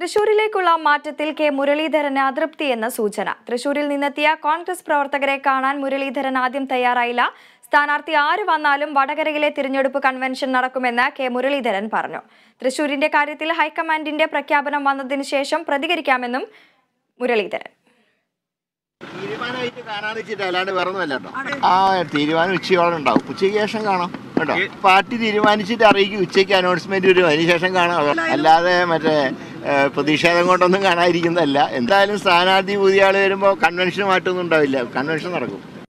തൃശൂരിലേക്കുള്ള മാറ്റത്തിൽ കെ മുരളീധരന് അതൃപ്തിയെന്ന സൂചന തൃശൂരിൽ നിന്നെത്തിയ കോൺഗ്രസ് പ്രവർത്തകരെ കാണാൻ മുരളീധരൻ ആദ്യം തയ്യാറായില്ല സ്ഥാനാർത്ഥി ആര് വന്നാലും വടകരയിലെ തിരഞ്ഞെടുപ്പ് കൺവെൻഷൻ നടക്കുമെന്ന് കെ മുരളീധരൻ പറഞ്ഞു തൃശൂരിന്റെ കാര്യത്തിൽ ഹൈക്കമാൻഡിന്റെ പ്രഖ്യാപനം വന്നതിന് ശേഷം പ്രതികരിക്കാമെന്നും മുരളീധരൻ കേട്ടോ പാർട്ടി തീരുമാനിച്ചിട്ട് അറിയിക്കും ഉച്ചയ്ക്ക് അനൗൺസ്മെന്റ് വരും അതിനുശേഷം കാണാം അല്ലാതെ മറ്റേ പ്രതിഷേധം കൊണ്ടൊന്നും കാണാതിരിക്കുന്നതല്ല എന്തായാലും സ്ഥാനാർത്ഥി പുതിയ ആൾ വരുമ്പോൾ കൺവെൻഷൻ മാറ്റൊന്നും ഉണ്ടാവില്ല കൺവെൻഷൻ നടക്കും